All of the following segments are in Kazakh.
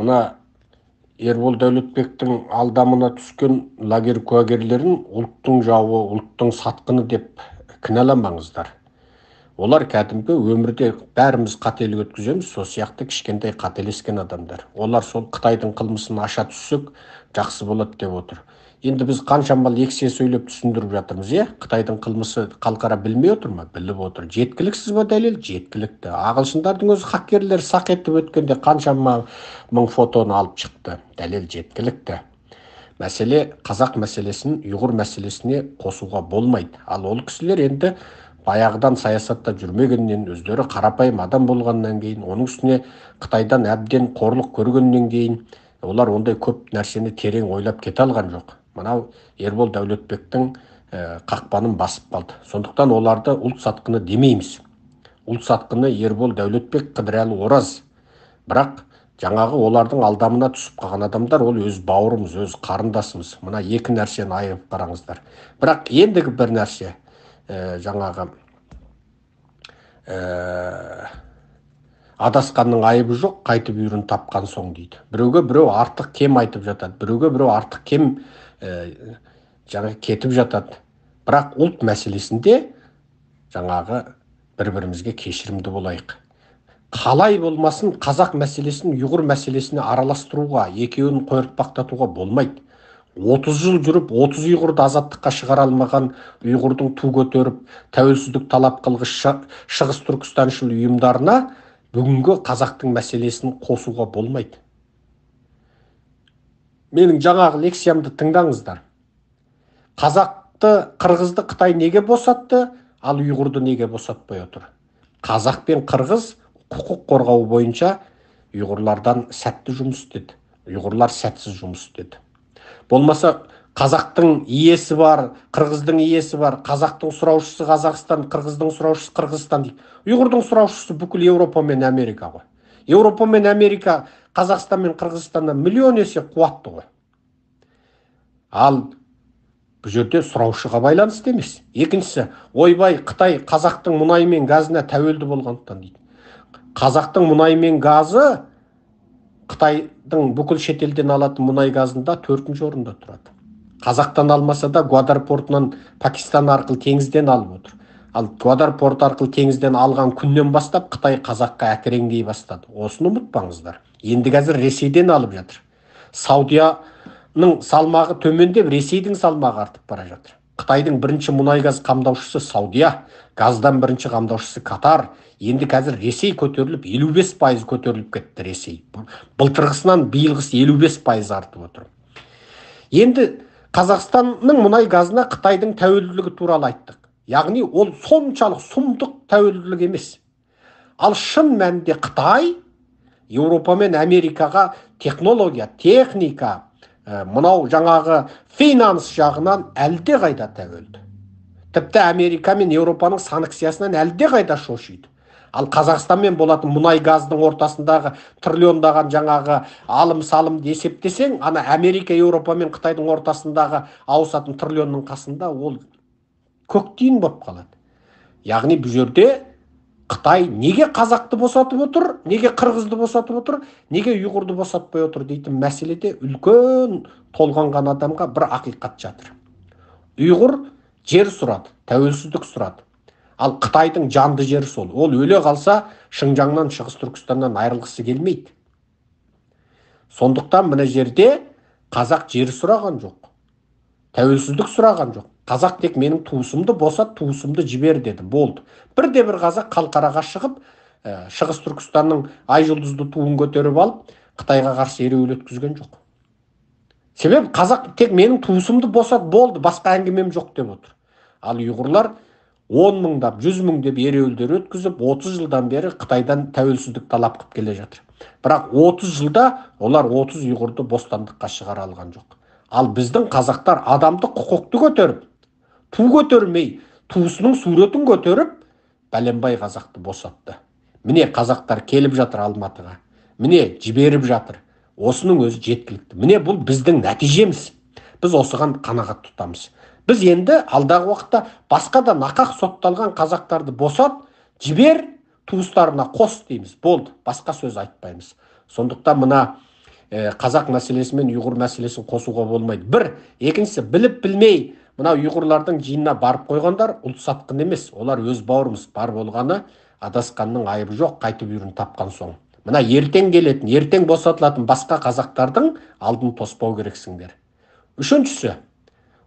мына ербол дәулетбектің алдамына түскен лагер куәгерлерін ұлттың жауы ұлттың сатқыны деп кінәламаңыздар олар кәдімгі өмірде бәріміз қателік өткіземіз сол сияқты кішкентай қателескен адамдар олар сол қытайдың қылмысын аша түссек жақсы болады деп отыр енді біз қаншама лекция сөйлеп түсіндіріп жатырмыз иә қытайдың қылмысы халықара білмей отыр ма біліп отыр жеткіліксіз ба дәлел жеткілікті ағылшындардың өзі хакерлер сақ етіп өткенде қаншама мың фотоны алып шықты дәлел жеткілікті мәселе қазақ мәселесін ұйғыр мәселесіне қосуға болмайды ал ол кісілер енді баяғыдан саясатта жүрмегеннен өздері қарапайым адам болғаннан кейін оның үстіне қытайдан әбден қорлық көргеннен кейін олар ондай көп нәрсені терең ойлап кете алған жоқ мынау ербол дәулетбектің э, қақпанын басып қалды сондықтан оларды ұлт сатқыны демейміз ұлт сатқыны ербол дәулетбек қыдырәлі ораз бірақ жаңағы олардың алдамына түсіп қалған адамдар ол өз бауырымыз өз қарындасымыз мына екі нәрсені айырып қараңыздар бірақ ендігі бір нәрсе ә, жаңағы ә, адасқанның айыбы жоқ қайтып үйірін тапқан соң дейді біреуге біреу артық кем айтып жатады біреуге біреу артық кем Э, жаңа кетіп жатады бірақ ұлт мәселесінде жаңағы бір бірімізге кешірімді болайық қалай болмасын қазақ мәселесін ұйғыр мәселесіне араластыруға екеуін қойыртпақтатуға болмайды 30 жыл жүріп отыз ұйғырды азаттыққа шығара алмаған ұйғырдың ту көтеріп тәуелсіздік талап қылғыш шығыс түркістаншыл ұйымдарына бүгінгі қазақтың мәселесін қосуға болмайды менің жаңағы лекциямды тыңдаңыздар қазақты қырғызды қытай неге босатты ал ұйғырды неге босатпай отыр қазақ пен қырғыз құқық қорғау бойынша ұйғырлардан сәтті жұмыс істеді ұйғырлар сәтсіз жұмыс істеді болмаса қазақтың иесі бар қырғыздың иесі бар қазақтың сұраушысы қазақстан қырғыздың сұраушысы қырғызстан дейді ұйғырдың сұраушысы бүкіл еуропа мен америка ғой еуропа мен америка қазақстан мен қырғызстаннан миллион есе қуатты ғой ал бұл жерде сұраушыға байланысты емес екіншісі ойбай қытай қазақтың мұнайы мен газына тәуелді болғандықтан дейді қазақтың мұнайы мен газы қытайдың бүкіл шетелден алатын мұнай газында төртінші орында тұрады қазақтан алмаса да гуадар портынан пакистан арқылы теңізден алып отыр ал гуадар порты арқылы теңізден алған күннен бастап қытай қазаққа әкіреңдей бастады осыны ұмытпаңыздар енді қазір ресейден алып жатыр саудияның салмағы төмендеп ресейдің салмағы артып бара жатыр қытайдың бірінші мұнай газ қамдаушысы саудия газдан бірінші қамдаушысы катар енді қазір ресей көтеріліп 55 пайыз көтеріліп кетті ресей былтырғысынан биылғысы 55 пайыз артып отыр енді қазақстанның мұнай газына қытайдың тәуелділігі туралы айттық яғни ол соншалық сұмдық тәуелділік емес ал шын мәнінде қытай еуропа мен америкаға технология техника ә, мынау жаңағы финанс жағынан әлде қайда тәуелді тіпті америка мен еуропаның санкциясынан қайда шошиды ал Қазақстан мен болатын мұнай газдың ортасындағы триллиондаған жаңағы алым салымды есептесең ана америка еуропа мен қытайдың ортасындағы ауысатын триллионның қасында ол көктейін болып қалады яғни бұл жерде қытай неге қазақты босатып отыр неге қырғызды босатып отыр неге ұйғырды босатпай отыр дейтін мәселеде үлкен толғанған адамға бір ақиқат жатыр ұйғыр жер сұрады тәуелсіздік сұрады ал қытайдың жанды жері сол ол өле қалса шыңжаңнан шығыс түркістаннан айырылғысы келмейді сондықтан мына жерде қазақ жер сұраған жоқ тәуелсіздік сұраған жоқ қазақ тек менің туысымды босат туысымды жібер деді болды бірде бір қазақ қалқараға шығып ә, шығыс түркістанның ай жұлдызды туын көтеріп алып қытайға қарсы ереуіл өткізген жоқ себебі қазақ тек менің туысымды босат болды басқа әңгімем жоқ деп отыр ал ұйғырлар он мыңдап жүз мыңдап ереуілдер өткізіп 30 жылдан бері қытайдан тәуелсіздік талап қылып келе жатыр бірақ 30 жылда олар 30 ұйғырды бостандыққа шығара алған жоқ ал біздің қазақтар адамды құқықты көтеріп ту көтермей туысының суретін көтеріп бәленбай қазақты босатты міне қазақтар келіп жатыр алматыға міне жіберіп жатыр осының өзі жеткілікті міне бұл біздің нәтижеміз біз осыған қанағат тұтамыз біз енді алдағы уақытта басқа да нақақ сотталған қазақтарды босат жібер туыстарына қос дейміз болды басқа сөз айтпаймыз сондықтан мына Э, қазақ мәселесі мен ұйғыр мәселесін қосуға болмайды бір екіншісі біліп білмей мына ұйғырлардың жиынына барып қойғандар ұлт сатқын емес олар өз бауырымыз бар болғаны адасқанның айыбы жоқ қайтып үйірін тапқан соң мына ертең келетін ертең босатылатын басқа қазақтардың алдын тоспау керексіңдер үшіншісі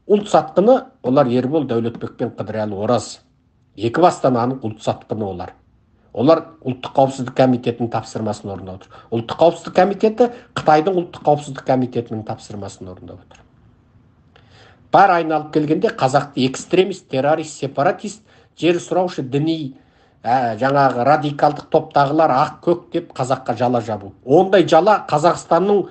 ұлт сатқыны олар ербол дәулетбек пен қыдырәлі ораз екі бастан ұлт сатқыны олар олар ұлттық қауіпсіздік комитетінің тапсырмасын орындап отыр ұлттық қауіпсіздік комитеті қытайдың ұлттық қауіпсіздік комитетінің тапсырмасын орындап отыр бәрі айналып келгенде қазақты экстремист террорист сепаратист жер сұраушы діни ә, жаңағы радикалдық топтағылар ақ көк деп қазаққа жала жабу ондай жала қазақстанның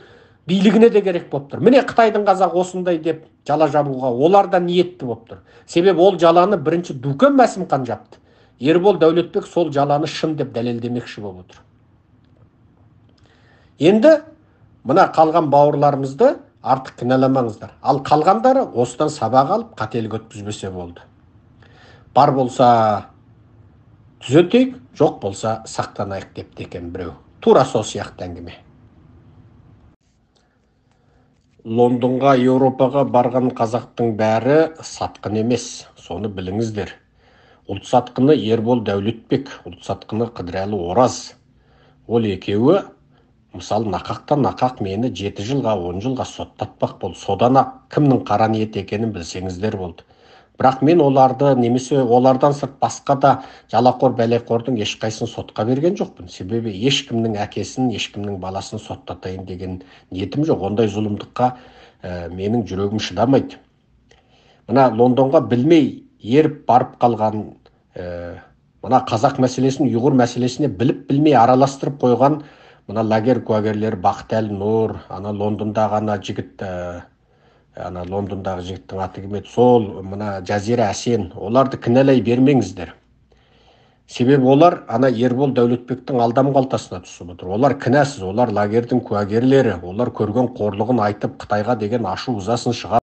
билігіне де керек болып тұр міне қытайдың қазақ осындай деп жала жабуға олар да ниетті болып тұр себебі ол жаланы бірінші дүкен мәсімхан жапты ербол дәулетбек сол жаланы шын деп дәлелдемекші болып отыр енді мына қалған бауырларымызды артық кінәламаңыздар ал қалғандары осыдан сабақ алып қателік өткізбесе болды бар болса түзетейік жоқ болса сақтанайық депті екен біреу тура сол сияқты әңгіме лондонға еуропаға барған қазақтың бәрі сатқын емес соны біліңіздер ұлт сатқыны ербол дәулетбек ұлт сатқыны қыдырәлі ораз ол екеуі мысалы нақақтан нақақ мені жеті жылға он жылға соттатпақ болды содан ақ кімнің қара ниет екенін білсеңіздер болды бірақ мен оларды немесе олардан сырт басқа да жалақор бәлеқордың ешқайсысын сотқа берген жоқпын себебі ешкімнің әкесін ешкімнің баласын соттатайын деген ниетім жоқ ондай зұлымдыққа ә, менің жүрегім шыдамайды мына лондонға білмей еріп барып қалған э, мына қазақ мәселесін ұйғыр мәселесіне біліп білмей араластырып қойған мына лагер куәгерлері Бақтәл, нұр ана лондондағы ана жігіт ә, ана лондондағы жігіттің аты кім сол мына жазира әсен оларды кінәлай бермеңіздер себебі олар ана ербол дәулетбектің алдам қалтасына түсіп отыр олар кінәсіз олар лагердің куәгерлері олар көрген қорлығын айтып қытайға деген ашу ызасын шығар